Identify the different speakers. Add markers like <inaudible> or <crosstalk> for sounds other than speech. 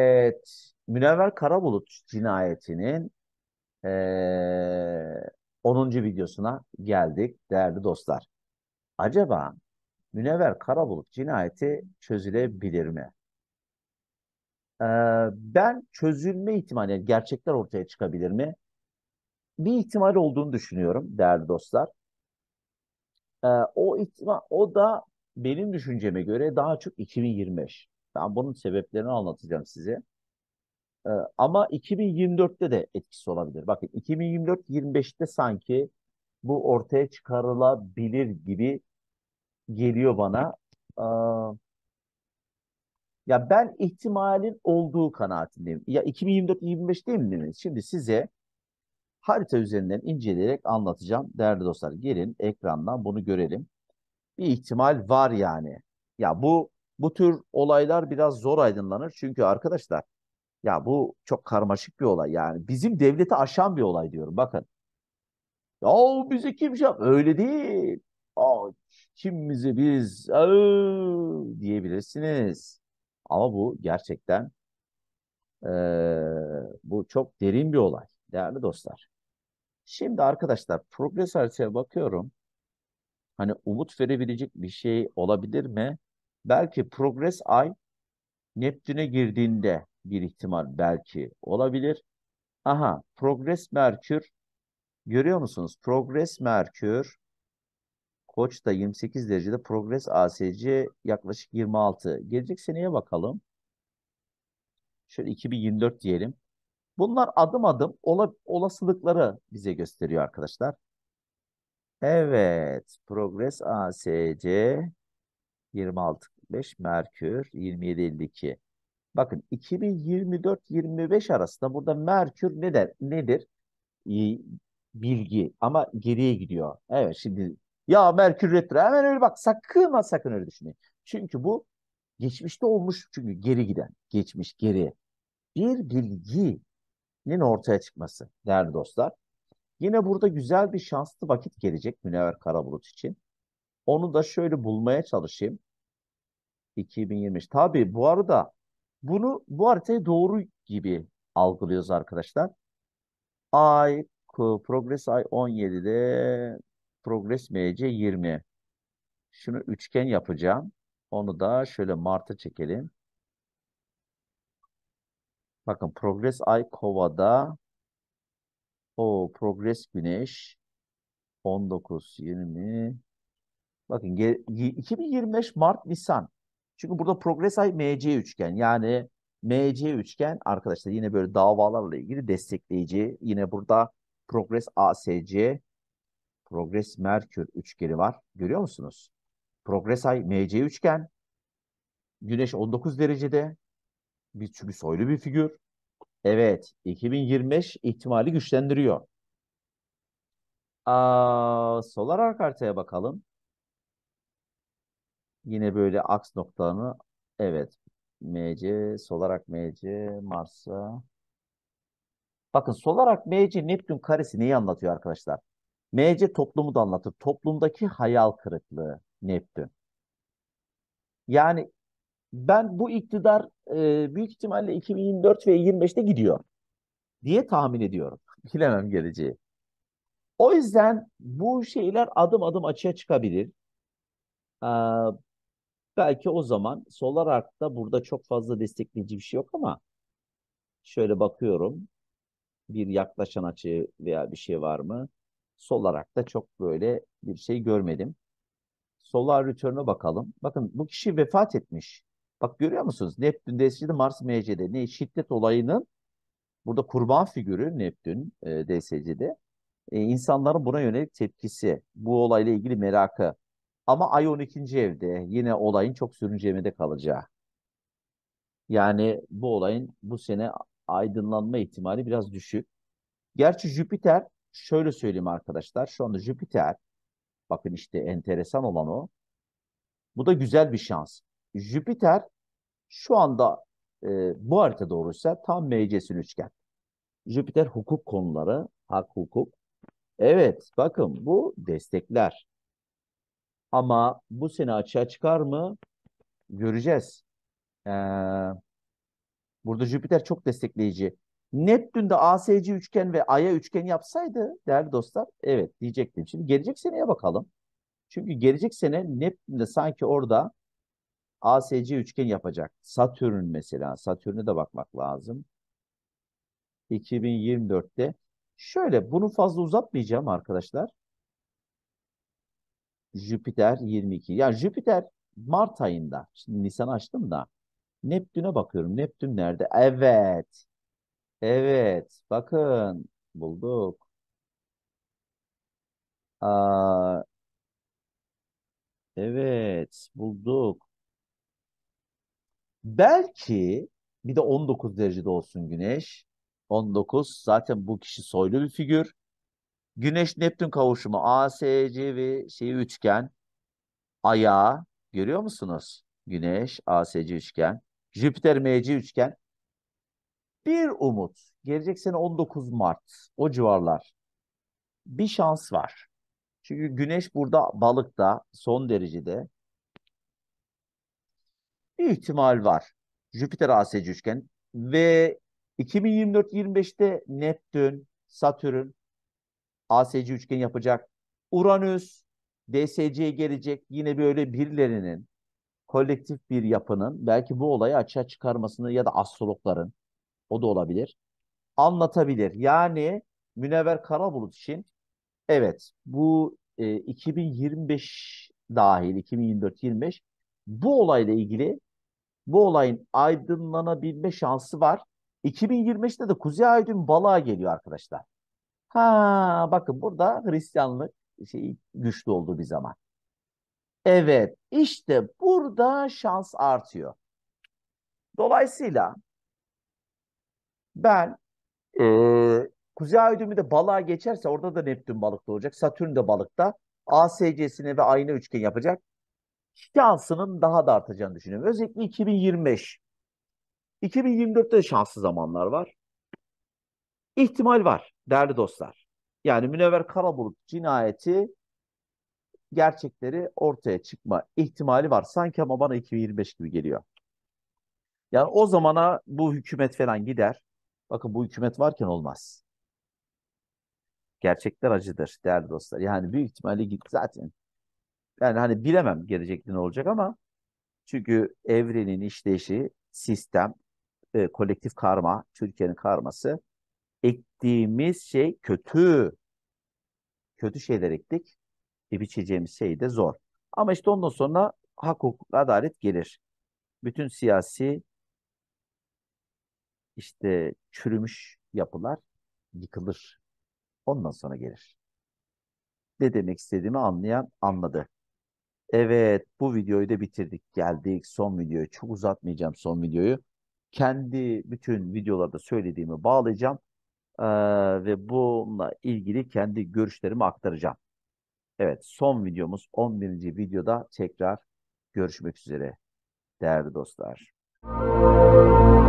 Speaker 1: Evet. Münevver Karabulut cinayetinin e, 10. videosuna geldik değerli dostlar. Acaba Münevver Karabulut cinayeti çözülebilir mi? Ee, ben çözülme ihtimali, yani gerçekler ortaya çıkabilir mi? Bir ihtimal olduğunu düşünüyorum değerli dostlar. Ee, o ihtimal, o da benim düşünceme göre daha çok 2025. Ben bunun sebeplerini anlatacağım size. Ee, ama 2024'te de etkisi olabilir. Bakın 2024-25'te sanki bu ortaya çıkarılabilir gibi geliyor bana. Ee, ya ben ihtimalin olduğu kanaatindeyim. Ya 2024-25 değil mi? Şimdi size harita üzerinden inceleyerek anlatacağım. Değerli dostlar gelin ekrandan bunu görelim. Bir ihtimal var yani. Ya bu bu tür olaylar biraz zor aydınlanır. Çünkü arkadaşlar ya bu çok karmaşık bir olay. Yani bizim devleti aşan bir olay diyorum. Bakın. Ya bizi kim şey Öyle değil. Aa, kimimizi biz Aa, diyebilirsiniz. Ama bu gerçekten e, bu çok derin bir olay. Değerli dostlar. Şimdi arkadaşlar progres haritaya bakıyorum. Hani umut verebilecek bir şey olabilir mi? Belki progres ay Neptün'e girdiğinde bir ihtimal belki olabilir. Aha progres merkür görüyor musunuz? Progres merkür Koç'ta 28 derecede progres ASC yaklaşık 26. Gelecek seneye bakalım. Şöyle 2024 diyelim. Bunlar adım adım olasılıkları bize gösteriyor arkadaşlar. Evet. Progress ASC 265 Merkür 27.52. Bakın 2024-25 arasında burada Merkür ne der, nedir? Bilgi ama geriye gidiyor. Evet şimdi ya Merkür retro hemen öyle bak sakın ha sakın öyle düşünmeyin. Çünkü bu geçmişte olmuş çünkü geri giden geçmiş geri bir bilginin ortaya çıkması değerli dostlar. Yine burada güzel bir şanslı vakit gelecek Münevver Karabulut için. Onu da şöyle bulmaya çalışayım. 2020. Tabii bu arada bunu bu haritayı doğru gibi algılıyoruz arkadaşlar. Ay Progress ay 17'de Progress MC 20. Şunu üçgen yapacağım. Onu da şöyle Mart'a çekelim. Bakın Progress ay Kova'da o Progress Güneş 19 20 Bakın 2025 Mart-Nisan. Çünkü burada progres ay MC üçgen yani MC üçgen arkadaşlar yine böyle davalarla ilgili destekleyici. Yine burada progres ASC, progres Merkür üçgeni var. Görüyor musunuz? Progres ay MC üçgen. Güneş 19 derecede. Bir, çünkü soylu bir figür. Evet, 2025 ihtimali güçlendiriyor. Aa, solar arka bakalım. Yine böyle aks noktalarını evet MC solarak MC Mars'a Bakın solarak MC Neptün karesi neyi anlatıyor arkadaşlar? MC toplumu da anlatır. Toplumdaki hayal kırıklığı Neptün. Yani ben bu iktidar e, büyük ihtimalle 2024 ve 25'te gidiyor diye tahmin ediyorum. <laughs> Bilemem geleceği. O yüzden bu şeyler adım adım açığa çıkabilir. Ee, Belki o zaman Solar arkta burada çok fazla destekleyici bir şey yok ama şöyle bakıyorum. Bir yaklaşan açı veya bir şey var mı? Solar arkta çok böyle bir şey görmedim. Solar Return'a bakalım. Bakın bu kişi vefat etmiş. Bak görüyor musunuz? Neptün DSC'de Mars MC'de. Ne? Şiddet olayının burada kurban figürü Neptün e, DSC'de. E, insanların buna yönelik tepkisi, bu olayla ilgili merakı, ama ay 12. evde yine olayın çok sürüncemede kalacağı. Yani bu olayın bu sene aydınlanma ihtimali biraz düşük. Gerçi Jüpiter şöyle söyleyeyim arkadaşlar. Şu anda Jüpiter bakın işte enteresan olan o. Bu da güzel bir şans. Jüpiter şu anda e, bu harita doğruysa tam mecesül üçgen. Jüpiter hukuk konuları, hak hukuk. Evet bakın bu destekler. Ama bu sene açığa çıkar mı? Göreceğiz. Ee, burada Jüpiter çok destekleyici. Neptün de ASC üçgen ve Ay'a üçgen yapsaydı değerli dostlar evet diyecektim. Şimdi gelecek seneye bakalım. Çünkü gelecek sene Neptün de sanki orada ASC üçgen yapacak. Satürn mesela. Satürn'e de bakmak lazım. 2024'te. Şöyle bunu fazla uzatmayacağım arkadaşlar. Jüpiter 22. Ya Jüpiter Mart ayında. Şimdi Nisan açtım da. Neptün'e bakıyorum. Neptün nerede? Evet. Evet. Bakın. Bulduk. Aa, evet. Bulduk. Belki bir de 19 derecede olsun Güneş. 19 zaten bu kişi soylu bir figür. Güneş Neptün kavuşumu ASC ve şeyi üçgen ayağı görüyor musunuz? Güneş ASC üçgen, Jüpiter MC üçgen. Bir umut. Gelecek sene 19 Mart o civarlar. Bir şans var. Çünkü Güneş burada balıkta son derecede. Bir ihtimal var. Jüpiter ASC üçgen ve 2024-25'te Neptün, Satürn ASC üçgen yapacak. Uranüs DSC'ye gelecek. Yine böyle birilerinin kolektif bir yapının belki bu olayı açığa çıkarmasını ya da astrologların o da olabilir. Anlatabilir. Yani Münevver Karabulut için evet bu e, 2025 dahil 2024-25 bu olayla ilgili bu olayın aydınlanabilme şansı var. 2025'te de Kuzey Aydın balığa geliyor arkadaşlar. Ha bakın burada Hristiyanlık şey güçlü oldu bir zaman. Evet işte burada şans artıyor. Dolayısıyla ben e, Kuzey Ay düğümü de balığa geçerse orada da Neptün balıkta olacak. Satürn de balıkta. ASC'sine ve ayna üçgen yapacak. Şansının daha da artacağını düşünüyorum. Özellikle 2025. 2024'te de şanslı zamanlar var. İhtimal var değerli dostlar. Yani Münevver Karabulut cinayeti gerçekleri ortaya çıkma ihtimali var. Sanki ama bana 2025 gibi geliyor. Yani o zamana bu hükümet falan gider. Bakın bu hükümet varken olmaz. Gerçekler acıdır değerli dostlar. Yani büyük ihtimalle git zaten. Yani hani bilemem gelecekte ne olacak ama çünkü evrenin işleyişi, sistem, e, kolektif karma, Türkiye'nin karması ektiğimiz şey kötü. Kötü şeyler ektik. E biçeceğimiz şey de zor. Ama işte ondan sonra hak, hukuk, adalet gelir. Bütün siyasi işte çürümüş yapılar yıkılır. Ondan sonra gelir. Ne demek istediğimi anlayan anladı. Evet bu videoyu da bitirdik. Geldik son videoyu. Çok uzatmayacağım son videoyu. Kendi bütün videolarda söylediğimi bağlayacağım. Ee, ve bununla ilgili kendi görüşlerimi aktaracağım. Evet son videomuz 11. videoda tekrar görüşmek üzere değerli dostlar. Müzik